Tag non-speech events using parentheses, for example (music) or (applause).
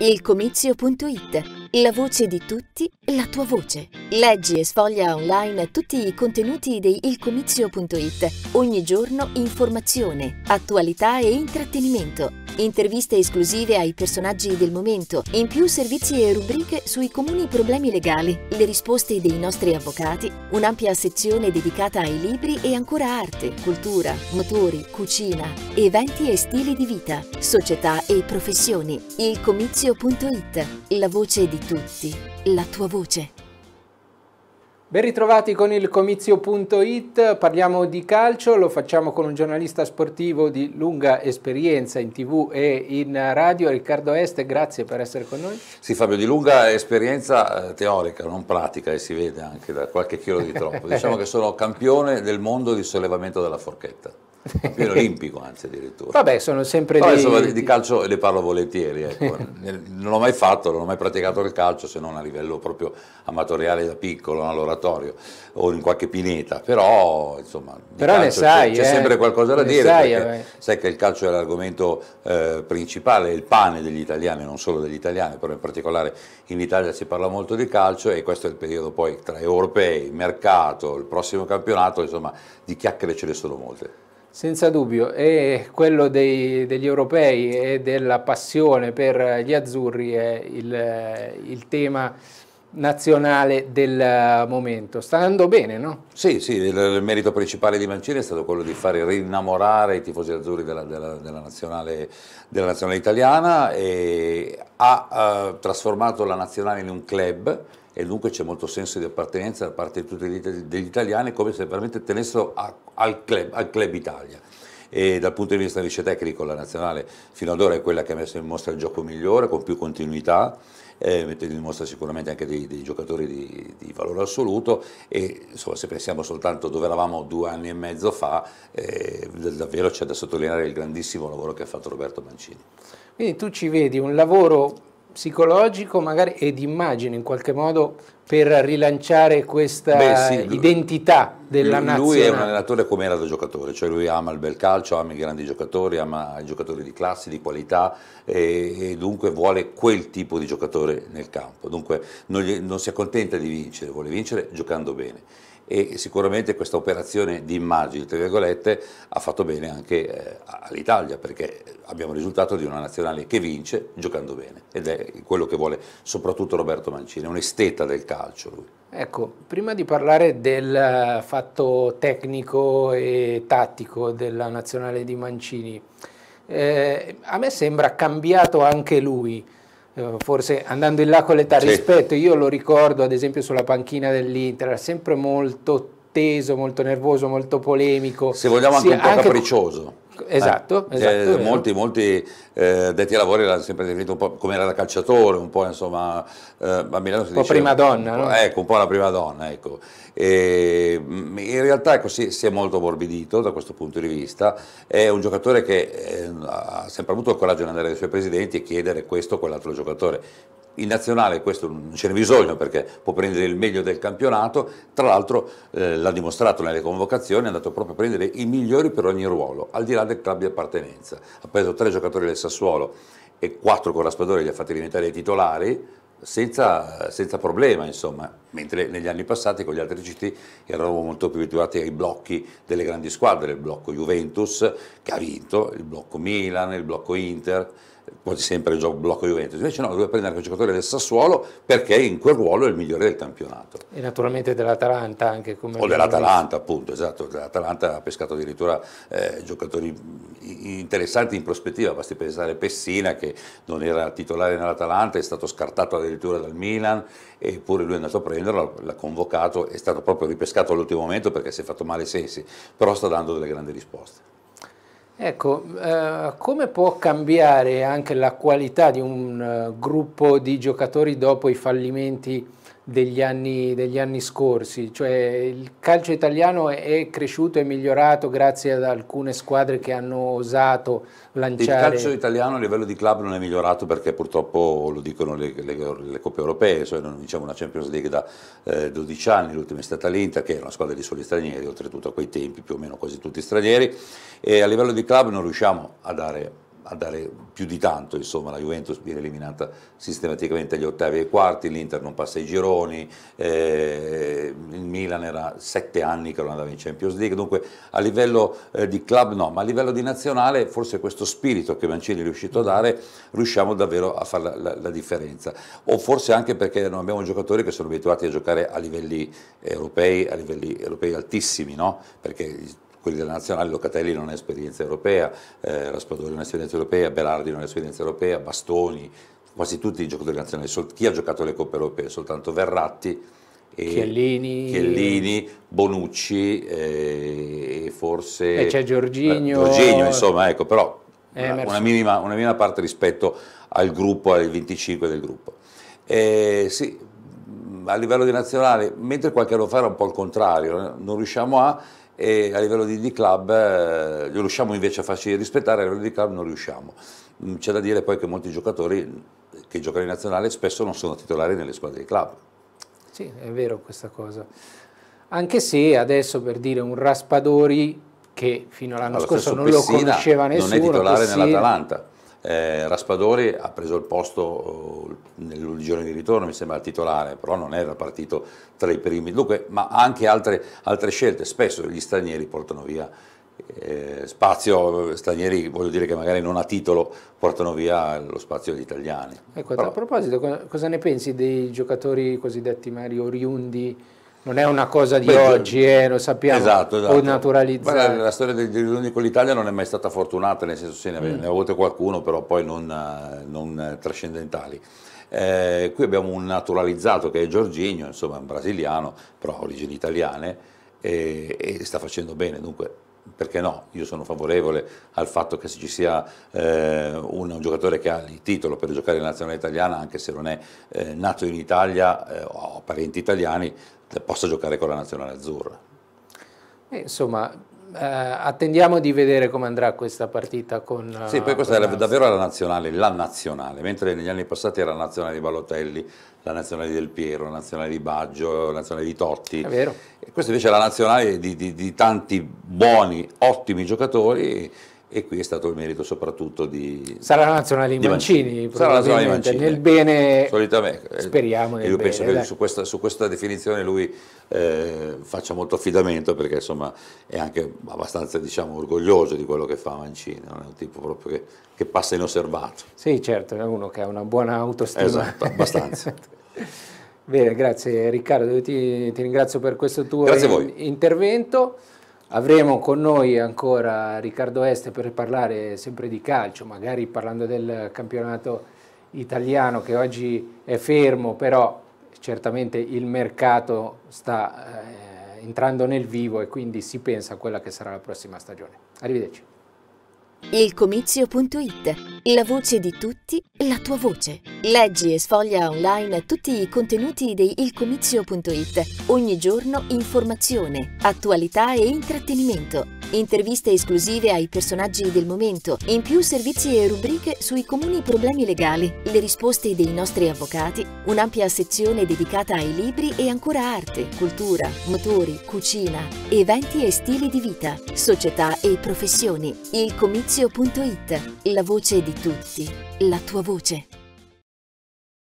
ilcomizio.it la voce di tutti, la tua voce. Leggi e sfoglia online tutti i contenuti di ilcomizio.it. Ogni giorno informazione, attualità e intrattenimento. Interviste esclusive ai personaggi del momento, in più servizi e rubriche sui comuni problemi legali, le risposte dei nostri avvocati, un'ampia sezione dedicata ai libri e ancora arte, cultura, motori, cucina, eventi e stili di vita, società e professioni. Ilcomizio.it, la voce di tutti, la tua voce. Ben ritrovati con il comizio.it, parliamo di calcio, lo facciamo con un giornalista sportivo di lunga esperienza in tv e in radio, Riccardo Este, grazie per essere con noi. Sì Fabio, di lunga esperienza eh, teorica, non pratica e si vede anche da qualche chilo di troppo, (laughs) diciamo che sono campione del mondo di sollevamento della forchetta campione (laughs) olimpico anzi addirittura. Vabbè, sono sempre Però dei... Adesso di calcio le parlo volentieri, ecco. non l'ho mai fatto, non ho mai praticato il calcio se non a livello proprio amatoriale da piccolo, all'oratorio o in qualche pineta, però insomma... Però ne sai, C'è, eh? sempre qualcosa da ne dire, sai, eh. sai, che il calcio è l'argomento eh, principale, il pane degli italiani, non solo degli italiani, però in particolare in Italia si parla molto di calcio e questo è il periodo poi tra europei, mercato, il prossimo campionato, insomma di chiacchiere ce ne sono molte. Senza dubbio, e quello dei, degli europei e della passione per gli azzurri è il, il, tema nazionale del momento. Sta andando bene, no? Sì, sì, il, il, merito principale di Mancini è stato quello di far rinnamorare i tifosi azzurri della, della, della, nazionale, della nazionale, italiana e ha eh, trasformato la nazionale in un club e dunque c'è molto senso di appartenenza da parte di tutti gli italiani come se veramente tenessero a, al, club, al, club, Italia. E dal punto di vista invece tecnico la nazionale fino ad ora è quella che ha messo in mostra il gioco migliore, con più continuità, eh, mettendo in mostra sicuramente anche dei, dei giocatori di, di, valore assoluto e insomma, se pensiamo soltanto dove eravamo due anni e mezzo fa, eh, davvero c'è da sottolineare il grandissimo lavoro che ha fatto Roberto Mancini. Quindi tu ci vedi un lavoro psicologico magari e di immagine in qualche modo per rilanciare questa Beh, sì, identità della lui, nazionale. Lui è un allenatore come era da giocatore, cioè lui ama il bel calcio, ama i grandi giocatori, ama i giocatori di classe, di qualità e, e dunque vuole quel tipo di giocatore nel campo, dunque non, gli, non si accontenta di vincere, vuole vincere giocando bene e sicuramente questa operazione di immagini, tra virgolette, ha fatto bene anche eh, all'Italia perché abbiamo il risultato di una nazionale che vince giocando bene ed è quello che vuole soprattutto Roberto Mancini, è un esteta del calcio lui. Ecco, prima di parlare del eh, fatto tecnico e tattico della nazionale di Mancini, eh, a me sembra cambiato anche lui eh, forse andando in là con l'età sì. rispetto, io lo ricordo ad esempio sulla panchina dell'Inter, era sempre molto teso, molto nervoso, molto polemico. Se vogliamo anche sì, un po' anche... capriccioso. Esatto, eh, esatto molti, molti eh, detti ai lavori l'hanno sempre definito un po' come era da calciatore, un po' insomma eh, a Milano si un po' diceva, prima donna, un po', no? ecco un po' la prima donna, ecco. E, mm, in realtà ecco, si, si, è molto morbidito da questo punto di vista, è un giocatore che eh, ha sempre avuto il coraggio di andare dai suoi presidenti e chiedere questo o quell'altro giocatore, in nazionale questo non ce n'è bisogno perché può prendere il meglio del campionato, tra l'altro eh, l'ha dimostrato nelle convocazioni, è andato proprio a prendere i migliori per ogni ruolo, al di là del club di appartenenza. Ha preso tre giocatori del Sassuolo e quattro con la Spadore li ha fatti diventare titolari, senza, senza, problema, insomma, mentre negli anni passati con gli altri CT eravamo molto più abituati ai blocchi delle grandi squadre, il blocco Juventus che ha vinto, il blocco Milan, il blocco Inter, quasi sempre il gioco blocco Juventus, invece no, doveva prendere un giocatore del Sassuolo perché in quel ruolo è il migliore del campionato. E naturalmente dell'Atalanta anche come... O dell'Atalanta appunto, esatto, l'Atalanta ha pescato addirittura eh, giocatori interessanti in prospettiva, basti pensare Pessina che non era titolare nell'Atalanta, è stato scartato addirittura dal Milan eppure lui è andato a prenderlo, l'ha convocato, è stato proprio ripescato all'ultimo momento perché si è fatto male i sensi, però sta dando delle grandi risposte. Ecco, eh, come può cambiare anche la qualità di un eh, gruppo di giocatori dopo i fallimenti degli anni, degli anni, scorsi, cioè il calcio italiano è cresciuto e migliorato grazie ad alcune squadre che hanno osato lanciare. Il calcio italiano a livello di club non è migliorato perché purtroppo lo dicono le, le, le coppe europee, cioè non vinciamo una Champions League da eh, 12 anni, l'ultima è stata l'Inter che è una squadra di soli stranieri, oltretutto a quei tempi più o meno quasi tutti stranieri e a livello di club non riusciamo a dare a dare più di tanto, insomma, la Juventus viene eliminata sistematicamente agli ottavi e quarti, l'Inter non passa i gironi, eh, il Milan era sette anni che non andava in Champions League, dunque a livello eh, di club no, ma a livello di nazionale forse questo spirito che Mancini è riuscito a mm. dare riusciamo davvero a fare la, la, la differenza, o forse anche perché non abbiamo giocatori che sono abituati a giocare a livelli europei, a livelli europei altissimi, no? perché quelli della nazionale, Locatelli non è esperienza europea, eh, Raspadori non è esperienza europea, Berardi non è esperienza europea, Bastoni, quasi tutti i giocatori nazionali, chi ha giocato le coppe europee? Soltanto Verratti. Chiellini, Chiellini, Bonucci eh, e forse... E eh, c'è Giorginio. Eh, Giorginio, insomma, ecco, però una minima, una minima, parte rispetto al gruppo, al 25 del gruppo. Eh, sì, a livello di nazionale, mentre qualche anno fa era un po' il contrario, eh, non riusciamo a e a livello di D-Club eh, riusciamo invece a farci rispettare, a livello di club non riusciamo. Mm, c'è da dire poi che molti giocatori mm, che giocano in nazionale spesso non sono titolari nelle squadre di club. Sì, è vero questa cosa. Anche se adesso per dire un Raspadori che fino all'anno Allo scorso non Pessina lo conosceva nessuno. Non è titolare Pessina, nell'Atalanta. Eh, Raspadori ha preso il posto eh, nell'uligione di ritorno, mi sembra il titolare, però non era partito tra i primi, dunque, ma anche altre, altre scelte, spesso gli stranieri portano via eh, spazio stranieri, voglio dire che magari non a titolo portano via lo spazio agli italiani. Ecco, Però, a proposito, cosa ne pensi dei giocatori cosiddetti Mario oriundi non è una cosa di Beh, oggi, eh, lo sappiamo, esatto, esatto. o naturalizzare. Beh, la, la, storia dei riunioni con l'Italia non è mai stata fortunata, nel senso sì, ne, mm. ne avete qualcuno, però poi non, non trascendentali. Eh, qui abbiamo un naturalizzato che è Giorginio, insomma un brasiliano, però ha origini italiane, e, e sta facendo bene, dunque perché no? Io sono favorevole al fatto che ci sia eh, un, un, giocatore che ha il titolo per giocare in nazionale italiana, anche se non è eh, nato in Italia eh, o ha parenti italiani, eh, possa giocare con la nazionale azzurra. Eh, insomma, eh, attendiamo di vedere come andrà questa partita con eh, Sì, poi questa è davvero la nazionale, la nazionale, mentre negli anni passati era la nazionale di Balotelli, la nazionale del Piero, la nazionale di Baggio, la nazionale di Totti. È vero. Questa invece è la nazionale di, di, di tanti buoni, ottimi giocatori e qui è stato il merito soprattutto di... Sarà la nazionale di Mancini, Mancini Sarà la nazionale di Mancini, nel bene, Solitamente. Eh, speriamo nel io bene, che su questa, su questa, definizione lui eh, faccia molto affidamento perché insomma è anche abbastanza diciamo, orgoglioso di quello che fa Mancini, non è un tipo proprio che, che passa inosservato. Sì certo, è uno che ha una buona autostima. Esatto, abbastanza. (laughs) bene, grazie Riccardo, ti, ti, ringrazio per questo tuo in, intervento. Avremo con noi ancora Riccardo Este per parlare sempre di calcio, magari parlando del campionato italiano che oggi è fermo, però certamente il mercato sta eh, entrando nel vivo e quindi si pensa a quella che sarà la prossima stagione. Arrivederci ilcomizio.it. La voce di tutti, la tua voce. Leggi e sfoglia online tutti i contenuti di ilcomizio.it. Ogni giorno informazione, attualità e intrattenimento interviste esclusive ai personaggi del momento, in più servizi e rubriche sui comuni problemi legali, le risposte dei nostri avvocati, un'ampia sezione dedicata ai libri e ancora arte, cultura, motori, cucina, eventi e stili di vita, società e professioni, ilcomizio.it, la voce di tutti, la tua voce.